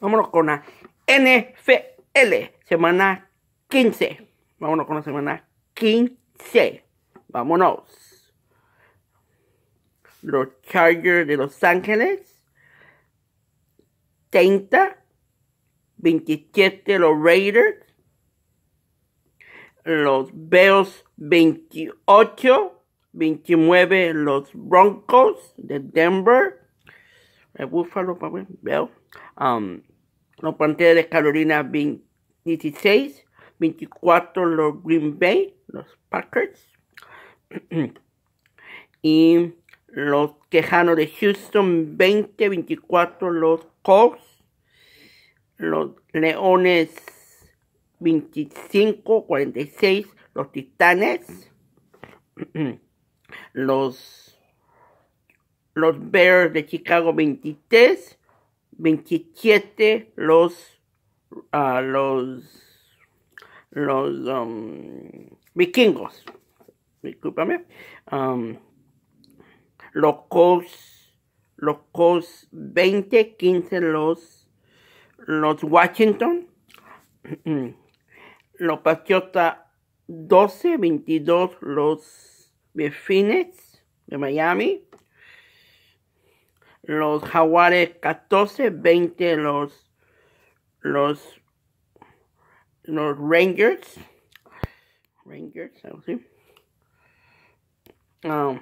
vámonos con la NFL, semana 15. Vámonos con la semana 15. Vámonos. Los Chargers de Los Ángeles. 30. 27 los Raiders. Los Bills 28. 29 los Broncos de Denver el veo. um, los Panteras de Carolina 16. 24 los Green Bay, los Packers, y los quejanos de Houston 20, 24 los Colts, los Leones 25, 46 los Titanes, los los Bears de Chicago 23, 27 los, ah, los, los um, vikingos, um, los los 20, 15 los, los Washington, los Patriotas 12, 22 los de Miami, los jaguares 14, 20 los, los, los Rangers. Rangers, así. Um,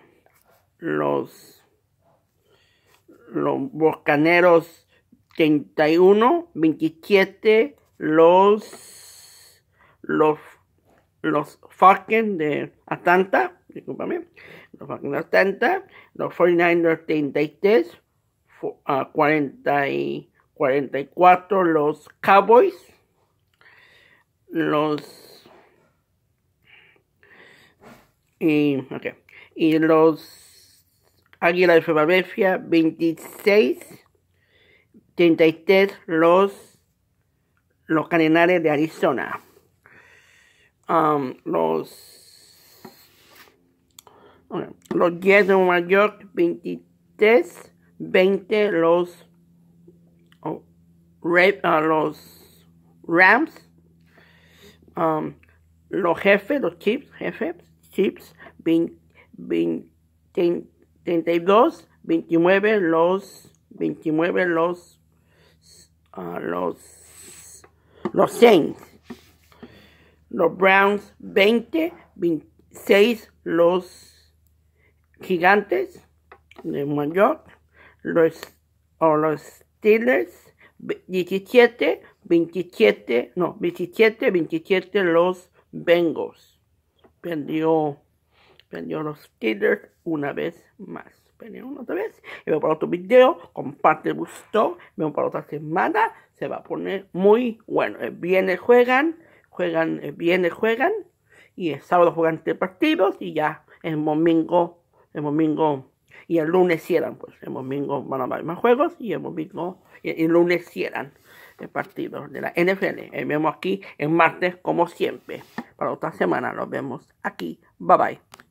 los, los 31, 27 los, los, los Falcons de Atlanta, discúlpame, los Falcons de Atlanta, los 49ers 33, Ah, a 40 y 44 los Cowboys. Los... Y, okay, y los Águilas de Filadelfia 26. 33 los los Cardenales de Arizona. Um, los okay, los Jets de Nueva York 23 20 los, ah, los Rams, um, los jefes, los Chips, jefes, Chips, 32, 29 los, 29 los, ah, los, los Saints, los Browns, 20, 26 los Gigantes de Mallorca, York, los, o Steelers 17, 27, no, 17, 27 los Bengals. Perdió, perdió los Steelers una vez más. una otra vez. Y veo para otro video. Comparte, gustó. Veo para otra semana. Se va a poner muy bueno. viene juegan. Juegan, el juegan. Y el sábado juegan tres partidos. Y ya el domingo, el domingo y el lunes cierran, pues el domingo van a haber más juegos y el domingo, y el lunes cierran el partido de la NFL. Nos eh, vemos aquí el martes como siempre. Para otra semana nos vemos aquí. Bye bye.